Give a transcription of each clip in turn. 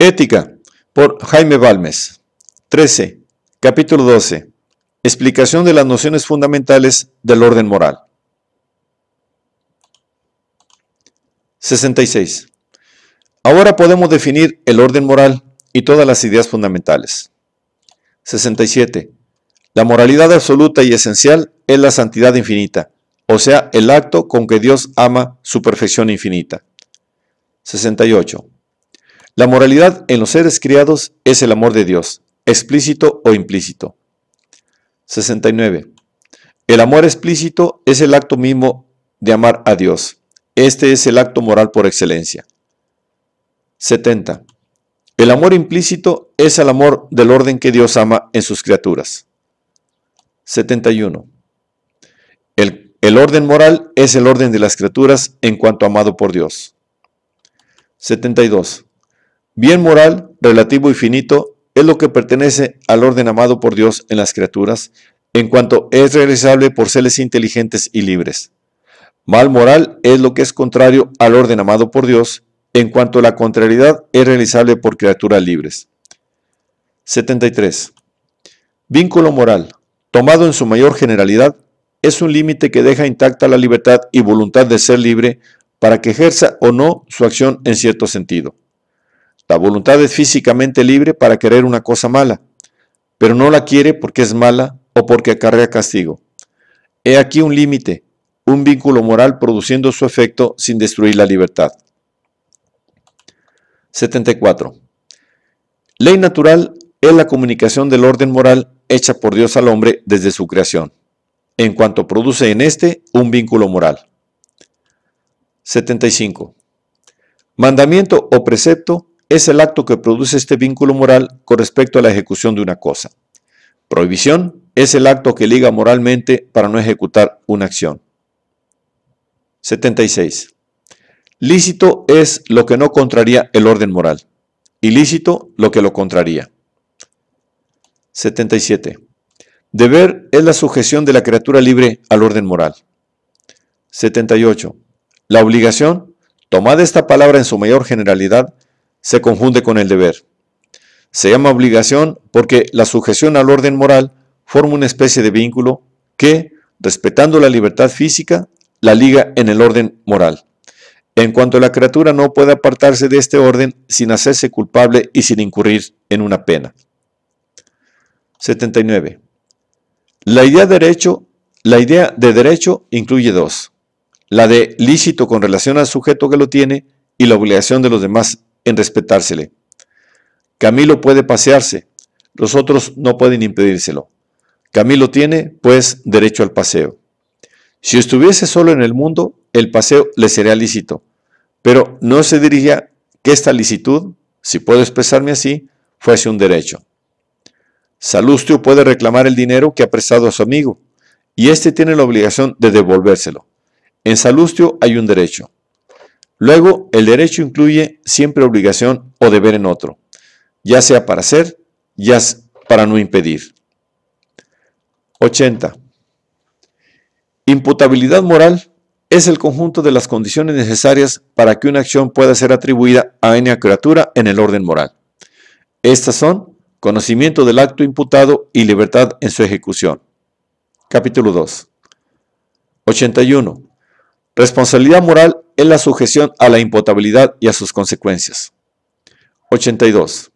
Ética por Jaime Balmes. 13. Capítulo 12. Explicación de las nociones fundamentales del orden moral. 66. Ahora podemos definir el orden moral y todas las ideas fundamentales. 67. La moralidad absoluta y esencial es la santidad infinita, o sea, el acto con que Dios ama su perfección infinita. 68. La moralidad en los seres criados es el amor de Dios, explícito o implícito. 69. El amor explícito es el acto mismo de amar a Dios. Este es el acto moral por excelencia. 70. El amor implícito es el amor del orden que Dios ama en sus criaturas. 71. El, el, orden moral es el orden de las criaturas en cuanto amado por Dios. 72. Bien moral, relativo y finito, es lo que pertenece al orden amado por Dios en las criaturas, en cuanto es realizable por seres inteligentes y libres. Mal moral es lo que es contrario al orden amado por Dios, en cuanto la contrariedad es realizable por criaturas libres. 73. Vínculo moral, tomado en su mayor generalidad, es un límite que deja intacta la libertad y voluntad de ser libre para que ejerza o no su acción en cierto sentido. La voluntad es físicamente libre para querer una cosa mala, pero no la quiere porque es mala o porque acarrea castigo. He aquí un límite, un vínculo moral produciendo su efecto sin destruir la libertad. 74. Ley natural es la comunicación del orden moral hecha por Dios al hombre desde su creación, en cuanto produce en éste un vínculo moral. 75. Mandamiento o precepto es el acto que produce este vínculo moral con respecto a la ejecución de una cosa. Prohibición es el acto que liga moralmente para no ejecutar una acción. 76. Lícito es lo que no contraría el orden moral. Ilícito lo que lo contraría. 77. Deber es la sujeción de la criatura libre al orden moral. 78. La obligación, tomada esta palabra en su mayor generalidad, se confunde con el deber. Se llama obligación porque la sujeción al orden moral forma una especie de vínculo que, respetando la libertad física, la liga en el orden moral. En cuanto a la criatura no puede apartarse de este orden sin hacerse culpable y sin incurrir en una pena. 79. La idea de derecho, la idea de derecho incluye dos: la de lícito con relación al sujeto que lo tiene y la obligación de los demás en respetársele. Camilo puede pasearse, los otros no pueden impedírselo. Camilo tiene, pues, derecho al paseo. Si estuviese solo en el mundo, el paseo le sería lícito, pero no se diría que esta licitud, si puedo expresarme así, fuese un derecho. Salustio puede reclamar el dinero que ha prestado a su amigo, y éste tiene la obligación de devolvérselo. En Salustio hay un derecho. Luego, el derecho incluye siempre obligación o deber en otro, ya sea para hacer, ya para no impedir. 80. Imputabilidad moral es el conjunto de las condiciones necesarias para que una acción pueda ser atribuida a una criatura en el orden moral. Estas son conocimiento del acto imputado y libertad en su ejecución. Capítulo 2. 81. Responsabilidad moral es la sujeción a la impotabilidad y a sus consecuencias. 82.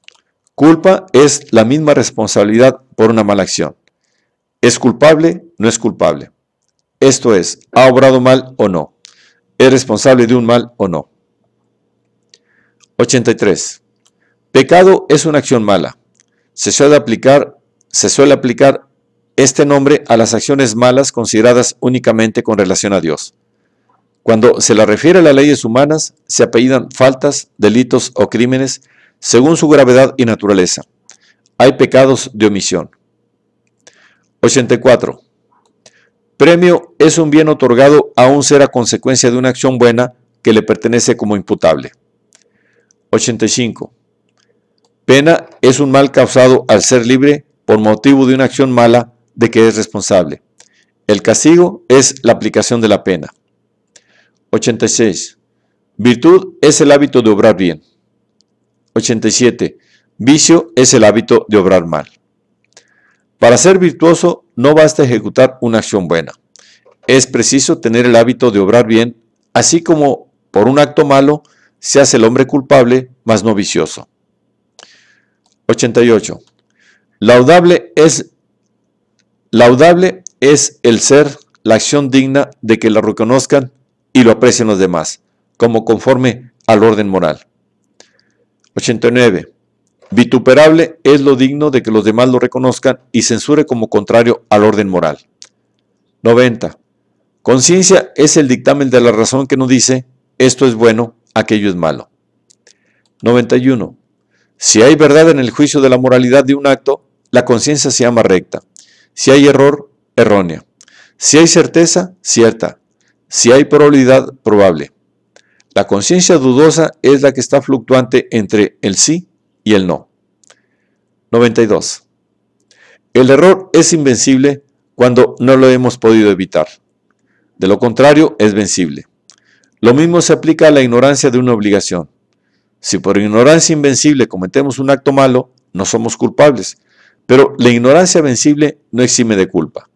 Culpa es la misma responsabilidad por una mala acción. ¿Es culpable? No es culpable. Esto es, ¿ha obrado mal o no? ¿Es responsable de un mal o no? 83. Pecado es una acción mala. Se suele aplicar, se suele aplicar este nombre a las acciones malas consideradas únicamente con relación a Dios. Cuando se la refiere a las leyes humanas, se apellidan faltas, delitos o crímenes según su gravedad y naturaleza. Hay pecados de omisión. 84. Premio es un bien otorgado a un ser a consecuencia de una acción buena que le pertenece como imputable. 85. Pena es un mal causado al ser libre por motivo de una acción mala de que es responsable. El castigo es la aplicación de la pena. 86. Virtud es el hábito de obrar bien. 87. Vicio es el hábito de obrar mal. Para ser virtuoso no basta ejecutar una acción buena. Es preciso tener el hábito de obrar bien, así como por un acto malo se hace el hombre culpable, mas no vicioso. 88. Laudable es, laudable es el ser, la acción digna de que la reconozcan y lo aprecian los demás, como conforme al orden moral. 89. Vituperable es lo digno de que los demás lo reconozcan y censure como contrario al orden moral. 90. Conciencia es el dictamen de la razón que nos dice esto es bueno, aquello es malo. 91. Si hay verdad en el juicio de la moralidad de un acto, la conciencia se llama recta. Si hay error, errónea. Si hay certeza, cierta si hay probabilidad probable. La conciencia dudosa es la que está fluctuante entre el sí y el no. 92. El error es invencible cuando no lo hemos podido evitar. De lo contrario, es vencible. Lo mismo se aplica a la ignorancia de una obligación. Si por ignorancia invencible cometemos un acto malo, no somos culpables, pero la ignorancia vencible no exime de culpa.